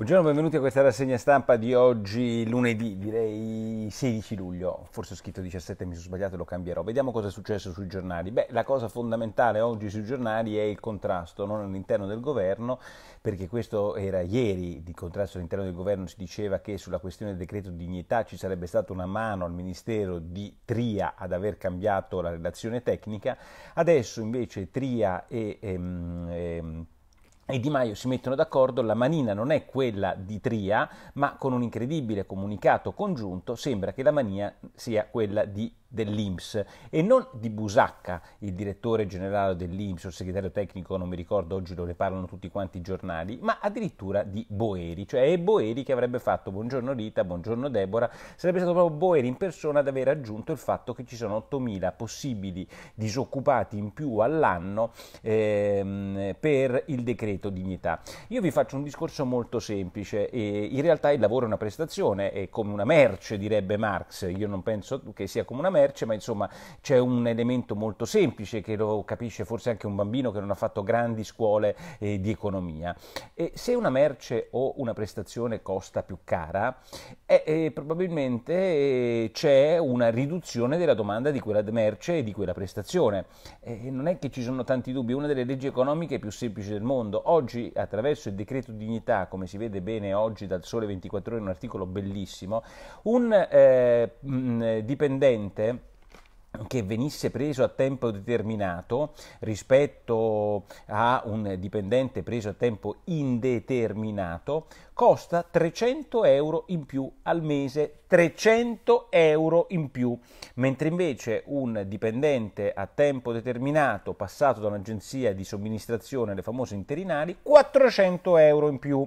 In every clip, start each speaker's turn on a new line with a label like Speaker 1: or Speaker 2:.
Speaker 1: Buongiorno, benvenuti a questa rassegna stampa di oggi, lunedì, direi 16 luglio, forse ho scritto 17, mi sono sbagliato e lo cambierò. Vediamo cosa è successo sui giornali. Beh, la cosa fondamentale oggi sui giornali è il contrasto, non all'interno del governo, perché questo era ieri, di contrasto all'interno del governo si diceva che sulla questione del decreto dignità ci sarebbe stata una mano al Ministero di Tria ad aver cambiato la relazione tecnica, adesso invece Tria e... Ehm, ehm, e Di Maio si mettono d'accordo, la manina non è quella di Tria, ma con un incredibile comunicato congiunto sembra che la mania sia quella di dell'Inps e non di Busacca, il direttore generale dell'Inps o il segretario tecnico, non mi ricordo, oggi lo riparlano tutti quanti i giornali, ma addirittura di Boeri, cioè è Boeri che avrebbe fatto buongiorno Rita, buongiorno Deborah, sarebbe stato proprio Boeri in persona ad aver aggiunto il fatto che ci sono 8.000 possibili disoccupati in più all'anno ehm, per il decreto dignità. Io vi faccio un discorso molto semplice, in realtà il lavoro è una prestazione, è come una merce, direbbe Marx, io non penso che sia come una merce, merce, ma insomma c'è un elemento molto semplice che lo capisce forse anche un bambino che non ha fatto grandi scuole eh, di economia. E se una merce o una prestazione costa più cara, eh, eh, probabilmente eh, c'è una riduzione della domanda di quella merce e di quella prestazione. Eh, non è che ci sono tanti dubbi, è una delle leggi economiche più semplici del mondo. Oggi, attraverso il decreto dignità, come si vede bene oggi dal Sole 24 Ore, in un articolo bellissimo, un eh, mh, dipendente che venisse preso a tempo determinato rispetto a un dipendente preso a tempo indeterminato costa 300 euro in più al mese, 300 euro in più, mentre invece un dipendente a tempo determinato passato da un'agenzia di somministrazione, le famose interinali, 400 euro in più.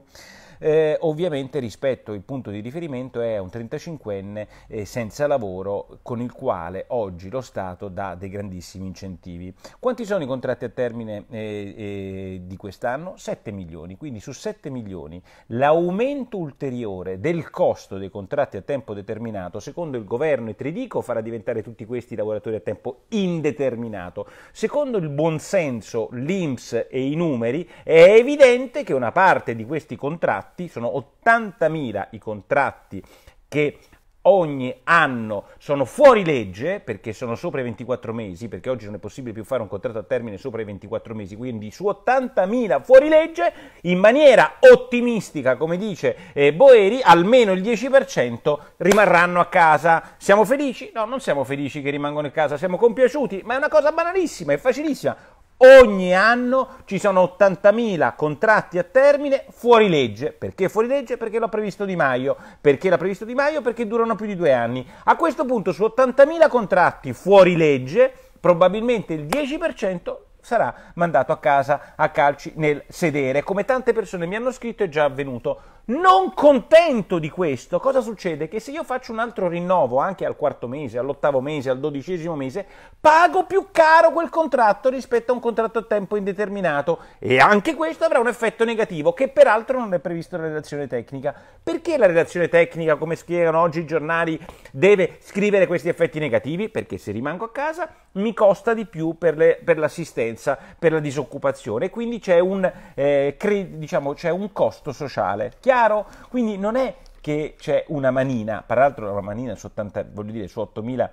Speaker 1: Eh, ovviamente rispetto il punto di riferimento è un 35enne eh, senza lavoro con il quale oggi lo Stato dà dei grandissimi incentivi. Quanti sono i contratti a termine eh, eh di quest'anno? 7 milioni, quindi su 7 milioni l'aumento ulteriore del costo dei contratti a tempo determinato secondo il governo e Tridico farà diventare tutti questi lavoratori a tempo indeterminato. Secondo il buonsenso, l'Inps e i numeri è evidente che una parte di questi contratti contratti, sono 80.000 i contratti che ogni anno sono fuori legge perché sono sopra i 24 mesi, perché oggi non è possibile più fare un contratto a termine sopra i 24 mesi, quindi su 80.000 fuori legge, in maniera ottimistica, come dice eh, Boeri, almeno il 10% rimarranno a casa. Siamo felici? No, non siamo felici che rimangono a casa, siamo compiaciuti, ma è una cosa banalissima, è facilissima ogni anno ci sono 80.000 contratti a termine fuori legge. Perché fuori legge? Perché l'ha previsto Di Maio. Perché l'ha previsto Di Maio? Perché durano più di due anni. A questo punto su 80.000 contratti fuori legge, probabilmente il 10% sarà mandato a casa a calci nel sedere. Come tante persone mi hanno scritto è già avvenuto. Non contento di questo, cosa succede? Che se io faccio un altro rinnovo anche al quarto mese, all'ottavo mese, al dodicesimo mese, pago più caro quel contratto rispetto a un contratto a tempo indeterminato e anche questo avrà un effetto negativo che peraltro non è previsto nella relazione tecnica. Perché la relazione tecnica, come spiegano oggi i giornali, deve scrivere questi effetti negativi? Perché se rimango a casa mi costa di più per, le, per l'assistenza, per la disoccupazione, quindi c'è un, eh, cre- diciamo, c'è un costo sociale. Chiaro? chiaro? Quindi non è che c'è una manina, peraltro una manina su, 80, dire, su 8.000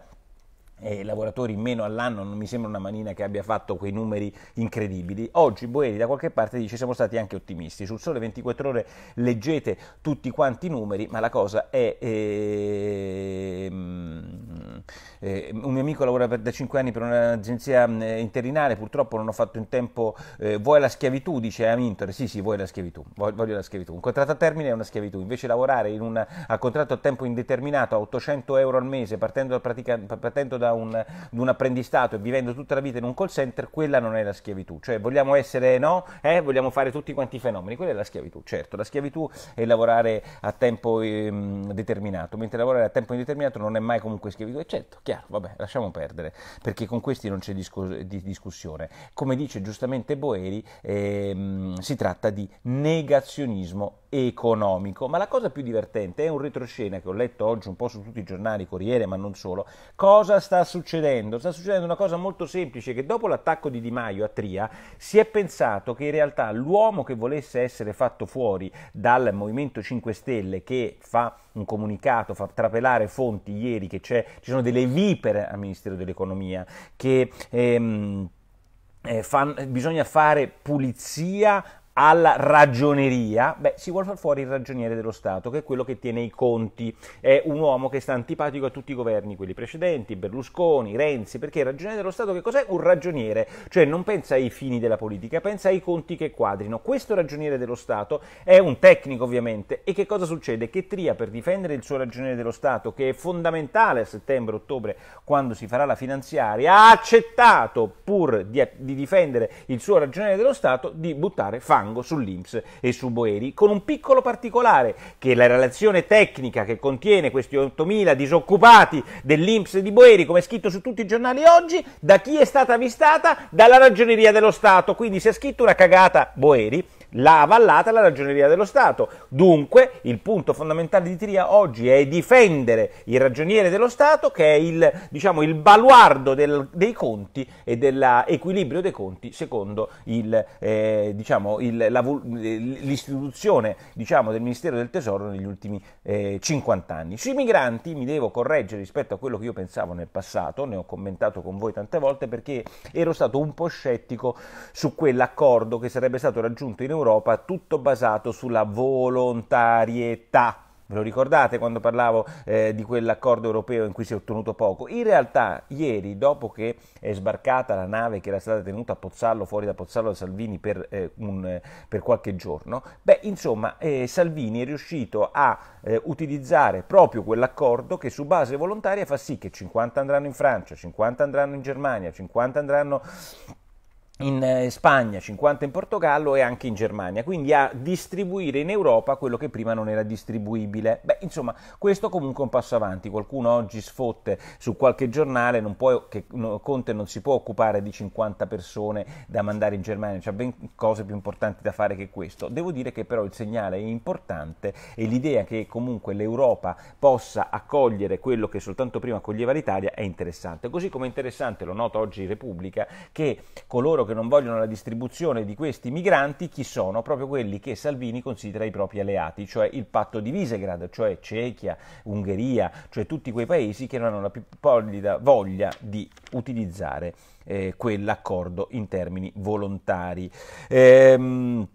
Speaker 1: eh, lavoratori in meno all'anno, non mi sembra una manina che abbia fatto quei numeri incredibili. Oggi Boeri da qualche parte dice siamo stati anche ottimisti, sul sole 24 ore leggete tutti quanti i numeri, ma la cosa è... Ehm, eh, un mio amico lavora per, da 5 anni per un'agenzia eh, interinale, purtroppo non ho fatto in tempo, eh, vuoi la schiavitù, dice Amintore, sì sì vuoi la schiavitù, voglio la schiavitù, un contratto a termine è una schiavitù, invece lavorare in una, a contratto a tempo indeterminato a 800 euro al mese partendo da, pratica, partendo da un, da un, apprendistato e vivendo tutta la vita in un call center, quella non è la schiavitù. Cioè vogliamo essere, no? Eh, vogliamo fare tutti quanti i fenomeni, quella è la schiavitù. Certo, la schiavitù è lavorare a tempo ehm, determinato, mentre lavorare a tempo indeterminato non è mai comunque schiavitù. E certo, chiaro, vabbè, lasciamo perdere, perché con questi non c'è discos- di discussione. Come dice giustamente Boeri, ehm, si tratta di negazionismo economico. Ma la cosa più divertente è un retroscena che ho letto oggi un po' su tutti i giornali, Corriere, ma non solo. Cosa sta succedendo? Sta succedendo una cosa molto semplice, che dopo l'attacco di Di Maio a Tria si è pensato che in realtà l'uomo che volesse essere fatto fuori dal Movimento 5 Stelle, che fa un comunicato, fa trapelare fonti ieri che ci sono delle vipere al Ministero dell'Economia, che... Ehm, eh, fan, bisogna fare pulizia alla ragioneria, beh, si vuole far fuori il ragioniere dello Stato, che è quello che tiene i conti. È un uomo che sta antipatico a tutti i governi, quelli precedenti, Berlusconi, Renzi, perché il ragioniere dello Stato che cos'è? Un ragioniere, cioè non pensa ai fini della politica, pensa ai conti che quadrino. Questo ragioniere dello Stato è un tecnico, ovviamente, e che cosa succede? Che Tria, per difendere il suo ragioniere dello Stato, che è fondamentale a settembre-ottobre, quando si farà la finanziaria, ha accettato, pur di, di difendere il suo ragioniere dello Stato, di buttare fango Fango, sull'Inps e su Boeri, con un piccolo particolare che la relazione tecnica che contiene questi 8.000 disoccupati dell'Inps di Boeri, come è scritto su tutti i giornali oggi, da chi è stata avvistata? Dalla ragioneria dello Stato, quindi si è scritto una cagata Boeri l'ha avallata la ragioneria dello Stato. Dunque il punto fondamentale di Tria oggi è difendere il ragioniere dello Stato che è il, diciamo, il baluardo del, dei conti e dell'equilibrio dei conti secondo il, eh, diciamo, il, la, l'istituzione diciamo, del Ministero del Tesoro negli ultimi eh, 50 anni. Sui migranti mi devo correggere rispetto a quello che io pensavo nel passato, ne ho commentato con voi tante volte perché ero stato un po' scettico su quell'accordo che sarebbe stato raggiunto in Europa Europa tutto basato sulla volontarietà. Ve lo ricordate quando parlavo eh, di quell'accordo europeo in cui si è ottenuto poco? In realtà, ieri, dopo che è sbarcata la nave che era stata tenuta a Pozzallo, fuori da Pozzallo da Salvini per, eh, un, per qualche giorno, beh, insomma, eh, Salvini è riuscito a eh, utilizzare proprio quell'accordo che su base volontaria fa sì che 50 andranno in Francia, 50 andranno in Germania, 50 andranno in eh, Spagna, 50 in Portogallo e anche in Germania, quindi a distribuire in Europa quello che prima non era distribuibile. Beh, insomma, questo comunque è un passo avanti. Qualcuno oggi sfotte su qualche giornale non può, che no, Conte non si può occupare di 50 persone da mandare in Germania, c'è ben cose più importanti da fare che questo. Devo dire che però il segnale è importante e l'idea che comunque l'Europa possa accogliere quello che soltanto prima accoglieva l'Italia è interessante. Così come è interessante, lo nota oggi Repubblica, che coloro che che non vogliono la distribuzione di questi migranti chi sono? Proprio quelli che Salvini considera i propri alleati, cioè il patto di Visegrad, cioè Cechia, Ungheria, cioè tutti quei paesi che non hanno la più pallida voglia di utilizzare eh, quell'accordo in termini volontari. Ehm,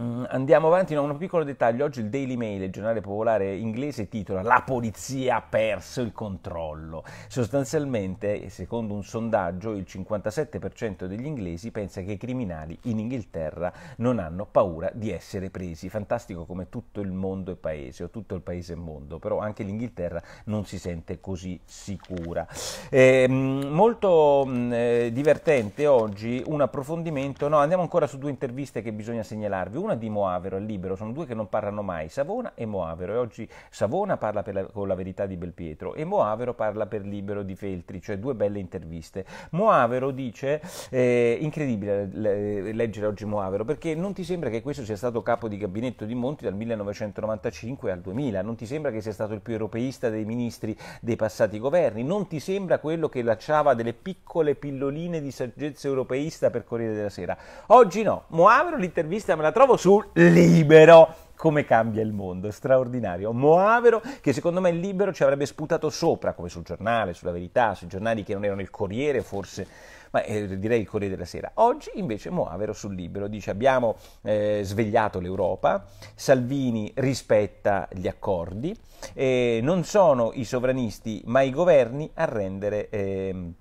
Speaker 1: Mm, andiamo avanti, no, un piccolo dettaglio. Oggi il Daily Mail, il giornale popolare inglese, titola La polizia ha perso il controllo. Sostanzialmente, secondo un sondaggio, il 57% degli inglesi pensa che i criminali in Inghilterra non hanno paura di essere presi. Fantastico come tutto il mondo è paese, o tutto il paese è mondo, però anche l'Inghilterra non si sente così sicura. Eh, molto mm, eh, divertente oggi un approfondimento. No, andiamo ancora su due interviste che bisogna segnalarvi. Una Savona di Moavero al libero, sono due che non parlano mai, Savona e Moavero, e oggi Savona parla la, con la verità di Belpietro e Moavero parla per libero di Feltri, cioè due belle interviste. Moavero dice, eh, incredibile leggere oggi Moavero, perché non ti sembra che questo sia stato capo di gabinetto di Monti dal 1995 al 2000, non ti sembra che sia stato il più europeista dei ministri dei passati governi, non ti sembra quello che lacciava delle piccole pilloline di saggezza europeista per Corriere della Sera. Oggi no, Moavero l'intervista me la trovo Andiamo sul libero come cambia il mondo, straordinario. Moavero, che secondo me il libero ci avrebbe sputato sopra, come sul giornale, sulla verità, sui giornali che non erano il Corriere, forse, ma eh, direi il Corriere della Sera. Oggi invece Moavero sul libero dice abbiamo eh, svegliato l'Europa, Salvini rispetta gli accordi, eh, non sono i sovranisti ma i governi a rendere ehm,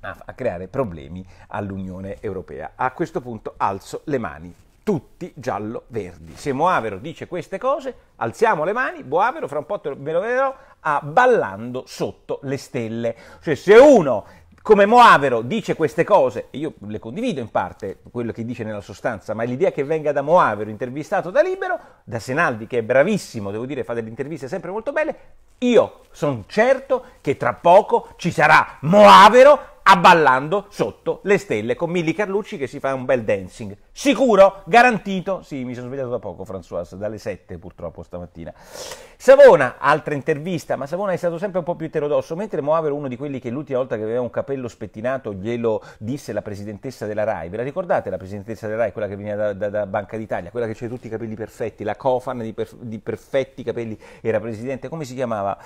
Speaker 1: a creare problemi all'Unione Europea. A questo punto alzo le mani tutti giallo-verdi. Se Moavero dice queste cose, alziamo le mani, Boavero, fra un po' te lo vedrò, a Ballando sotto le stelle. Cioè se uno come Moavero dice queste cose, e io le condivido in parte, quello che dice nella sostanza, ma l'idea che venga da Moavero, intervistato da Libero, da Senaldi, che è bravissimo, devo dire, fa delle interviste sempre molto belle, io sono certo che tra poco ci sarà Moavero abballando sotto le stelle con Milly Carlucci che si fa un bel dancing. Sicuro? Garantito? Sì, mi sono svegliato da poco, François, dalle 7 purtroppo stamattina. Savona, altra intervista, ma Savona è stato sempre un po' più eterodosso, mentre Moavero, uno di quelli che l'ultima volta che aveva un capello spettinato, glielo disse la presidentessa della RAI. Ve la ricordate la presidentessa della RAI, quella che veniva da, da, da Banca d'Italia, quella che aveva tutti i capelli perfetti, la cofana di, per, di, perfetti capelli, era presidente, come si chiamava?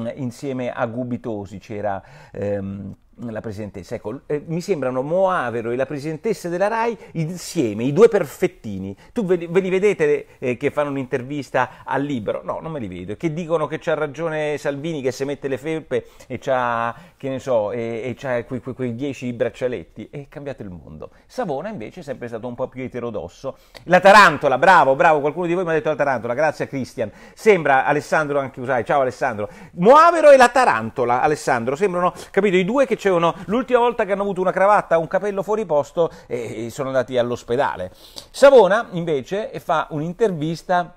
Speaker 1: Mm, insieme a Gubitosi c'era... Ehm, la presidentessa. Ecco, eh, mi sembrano Moavero e la presidentessa della RAI insieme, i due perfettini. Tu ve li, ve li vedete eh, che fanno un'intervista al libro? No, non me li vedo. Che dicono che c'ha ragione Salvini che se mette le felpe e c'ha, che ne so, e, e c'ha quei, quei, quei dieci braccialetti. E è cambiato il mondo. Savona invece è sempre stato un po' più eterodosso. La Tarantola, bravo, bravo, qualcuno di voi mi ha detto la Tarantola, grazie a Cristian. Sembra Alessandro anche usai, ciao Alessandro. Moavero e la Tarantola, Alessandro, sembrano, capito, i due che facevano l'ultima volta che hanno avuto una cravatta, un capello fuori posto e, sono andati all'ospedale. Savona invece fa un'intervista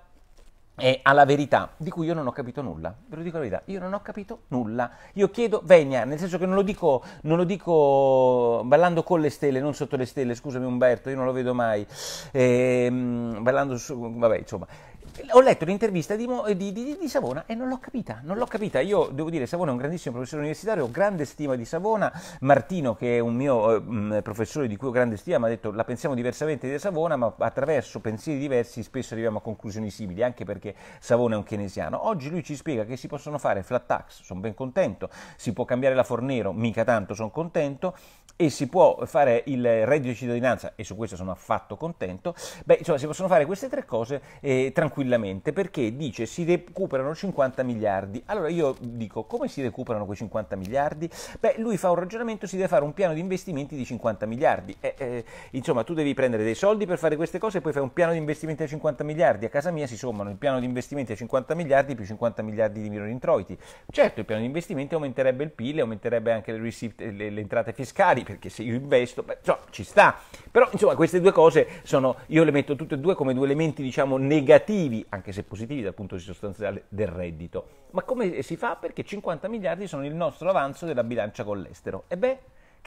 Speaker 1: eh, alla verità, di cui io non ho capito nulla. Ve lo dico la verità, io non ho capito nulla. Io chiedo venia, nel senso che non lo dico, non lo dico ballando con le stelle, non sotto le stelle, scusami Umberto, io non lo vedo mai. Eh, ballando su, vabbè, insomma. Ho letto l'intervista di, eh, di, di, di, Savona e non l'ho capita, non l'ho capita. Io devo dire, Savona è un grandissimo professore universitario, ho grande stima di Savona. Martino, che è un mio mh, eh, mm, professore di cui ho grande stima, mi ha detto la pensiamo diversamente di Savona, ma attraverso pensieri diversi spesso arriviamo a conclusioni simili, anche perché Savona è un keynesiano. Oggi lui ci spiega che si possono fare flat tax, sono ben contento, si può cambiare la Fornero, mica tanto sono contento, e si può fare il reddito di cittadinanza, e su questo sono affatto contento. Beh, insomma, si possono fare queste tre cose eh, tranquillamente tranquillamente perché dice si recuperano 50 miliardi. Allora io dico come si recuperano quei 50 miliardi? Beh, lui fa un ragionamento, si deve fare un piano di investimenti di 50 miliardi. Eh, eh, insomma, tu devi prendere dei soldi per fare queste cose e poi fai un piano di investimenti a 50 miliardi. A casa mia si sommano il piano di investimenti a 50 miliardi più 50 miliardi di minori introiti. Certo, il piano di investimenti aumenterebbe il PIL, e aumenterebbe anche le, receipt, le, le entrate fiscali, perché se io investo, beh, insomma, ci sta. Però, insomma, queste due cose sono, io le metto tutte e due come due elementi, diciamo, negativi anche se positivi dal punto di vista sostanziale, del reddito. Ma come si fa? Perché 50 miliardi sono il nostro avanzo della bilancia con l'estero. E beh,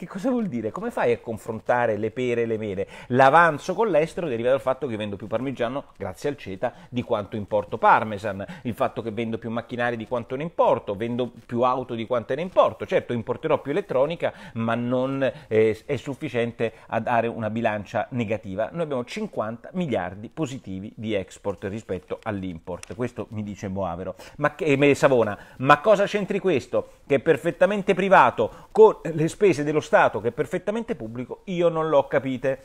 Speaker 1: che cosa vuol dire? Come fai a confrontare le pere e le mele? L'avanzo con l'estero deriva dal fatto che vendo più parmigiano, grazie al CETA, di quanto importo parmesan, il fatto che vendo più macchinari di quanto ne importo, vendo più auto di quanto ne importo. Certo, importerò più elettronica, ma non eh, è sufficiente a dare una bilancia negativa. Noi abbiamo 50 miliardi positivi di export rispetto all'import. Questo mi dice Moavero. Ma che, eh, Savona, ma cosa c'entri questo? Che è perfettamente privato con le spese dello Stato Stato che è perfettamente pubblico, io non l'ho capite.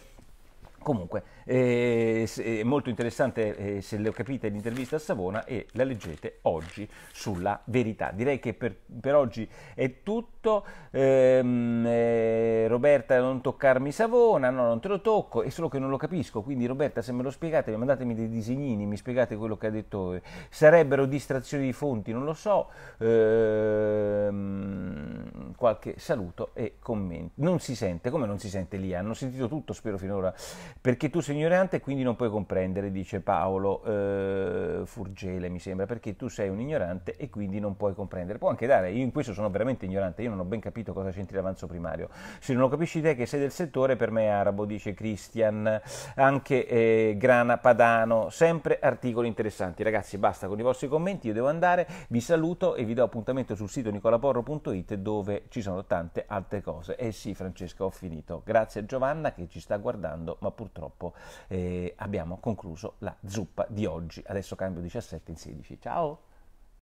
Speaker 1: Comunque, è molto interessante eh, se lo capite l'intervista a Savona e la leggete oggi sulla verità. Direi che per, per oggi è tutto, ehm, eh, Roberta non toccarmi Savona, no non te lo tocco, è solo che non lo capisco, quindi Roberta se me lo spiegate, mandatemi dei disegnini, mi spiegate quello che ha detto, eh. sarebbero distrazioni di fonti, non lo so, ehm, qualche saluto e commento. Non si sente, come non si sente lì, hanno sentito tutto spero finora, perché tu sei ignorante e quindi non puoi comprendere, dice Paolo eh, Furgele, mi sembra, perché tu sei un ignorante e quindi non puoi comprendere. Può anche dare, io in questo sono veramente ignorante, io non ho ben capito cosa c'entri l'avanzo primario. Se non lo capisci te che sei del settore, per me è arabo, dice Christian, anche eh, Grana Padano, sempre articoli interessanti. Ragazzi, basta con i vostri commenti, io devo andare, vi saluto e vi do appuntamento sul sito nicolaporro.it dove ci sono tante altre cose. Eh sì, Francesca, ho finito. Grazie a Giovanna che ci sta guardando, ma purtroppo eh, abbiamo concluso la zuppa di oggi. Adesso cambio 17 in 16. Ciao!